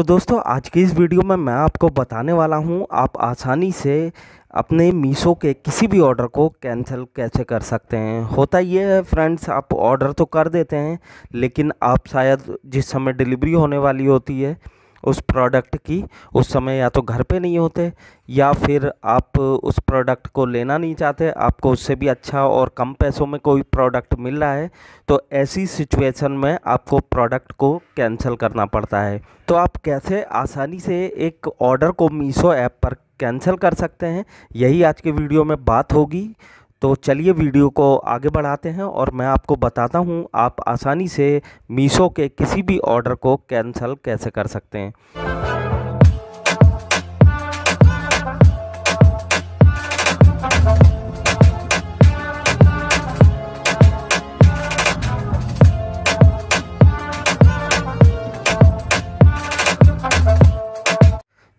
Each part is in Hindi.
तो दोस्तों आज की इस वीडियो में मैं आपको बताने वाला हूँ आप आसानी से अपने मीशो के किसी भी ऑर्डर को कैंसिल कैसे कर सकते हैं होता ये है फ्रेंड्स आप ऑर्डर तो कर देते हैं लेकिन आप शायद जिस समय डिलीवरी होने वाली होती है उस प्रोडक्ट की उस समय या तो घर पे नहीं होते या फिर आप उस प्रोडक्ट को लेना नहीं चाहते आपको उससे भी अच्छा और कम पैसों में कोई प्रोडक्ट मिल रहा है तो ऐसी सिचुएशन में आपको प्रोडक्ट को कैंसिल करना पड़ता है तो आप कैसे आसानी से एक ऑर्डर को मीशो ऐप पर कैंसिल कर सकते हैं यही आज के वीडियो में बात होगी तो चलिए वीडियो को आगे बढ़ाते हैं और मैं आपको बताता हूँ आप आसानी से मीशो के किसी भी ऑर्डर को कैंसिल कैसे कर सकते हैं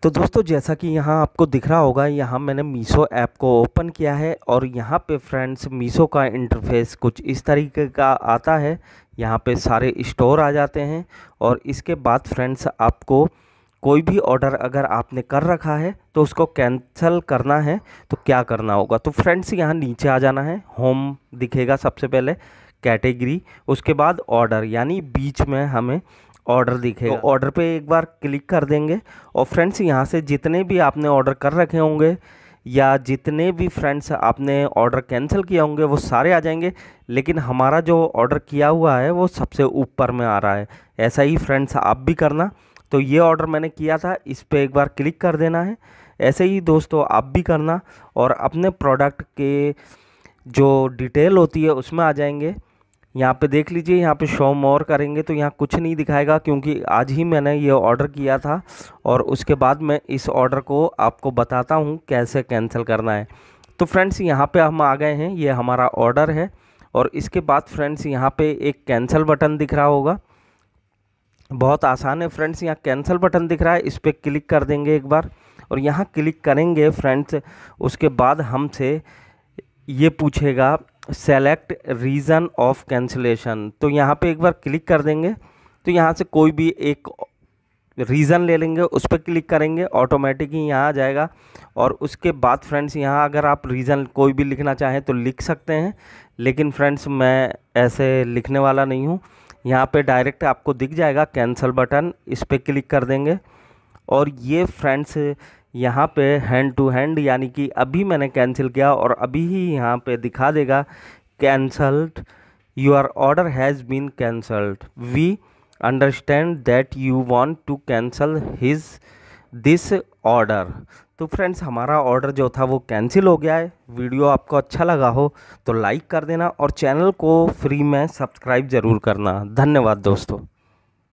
तो दोस्तों जैसा कि यहाँ आपको दिख रहा होगा यहाँ मैंने मीशो ऐप को ओपन किया है और यहाँ पे फ्रेंड्स मीशो का इंटरफेस कुछ इस तरीके का आता है यहाँ पे सारे स्टोर आ जाते हैं और इसके बाद फ्रेंड्स आपको कोई भी ऑर्डर अगर आपने कर रखा है तो उसको कैंसिल करना है तो क्या करना होगा तो फ्रेंड्स यहाँ नीचे आ जाना है होम दिखेगा सबसे पहले कैटेगरी उसके बाद ऑर्डर यानी बीच में हमें ऑर्डर दिखेगा तो ऑर्डर तो पे एक बार क्लिक कर देंगे और फ्रेंड्स यहाँ से जितने भी आपने ऑर्डर कर रखे होंगे या जितने भी फ्रेंड्स आपने ऑर्डर कैंसिल किया होंगे वो सारे आ जाएंगे लेकिन हमारा जो ऑर्डर किया हुआ है वो सबसे ऊपर में आ रहा है ऐसा ही फ्रेंड्स आप भी करना तो ये ऑर्डर मैंने किया था इस पर एक बार क्लिक कर देना है ऐसे ही दोस्तों आप भी करना और अपने प्रोडक्ट के जो डिटेल होती है उसमें आ जाएंगे यहाँ पे देख लीजिए यहाँ पे शो मोर करेंगे तो यहाँ कुछ नहीं दिखाएगा क्योंकि आज ही मैंने ये ऑर्डर किया था और उसके बाद मैं इस ऑर्डर को आपको बताता हूँ कैसे कैंसिल करना है तो फ्रेंड्स यहाँ पे हम आ गए हैं ये हमारा ऑर्डर है और इसके बाद फ्रेंड्स यहाँ पे एक कैंसिल बटन दिख रहा होगा बहुत आसान है फ्रेंड्स यहाँ कैंसिल बटन दिख रहा है इस पर क्लिक कर देंगे एक बार और यहाँ क्लिक करेंगे फ्रेंड्स उसके बाद हमसे ये पूछेगा सेलेक्ट रीज़न ऑफ कैंसिलेशन तो यहाँ पे एक बार क्लिक कर देंगे तो यहाँ से कोई भी एक रीज़न ले लेंगे उस पर क्लिक करेंगे ऑटोमेटिक ही यहाँ आ जाएगा और उसके बाद फ्रेंड्स यहाँ अगर आप रीज़न कोई भी लिखना चाहें तो लिख सकते हैं लेकिन फ्रेंड्स मैं ऐसे लिखने वाला नहीं हूँ यहाँ पे डायरेक्ट आपको दिख जाएगा कैंसिल बटन इस पर क्लिक कर देंगे और ये फ्रेंड्स यहाँ पे हैंड टू हैंड यानी कि अभी मैंने कैंसिल किया और अभी ही यहाँ पे दिखा देगा cancelled your order has been cancelled we understand that you want to cancel his this order तो फ्रेंड्स हमारा ऑर्डर जो था वो कैंसिल हो गया है वीडियो आपको अच्छा लगा हो तो लाइक कर देना और चैनल को फ्री में सब्सक्राइब ज़रूर करना धन्यवाद दोस्तों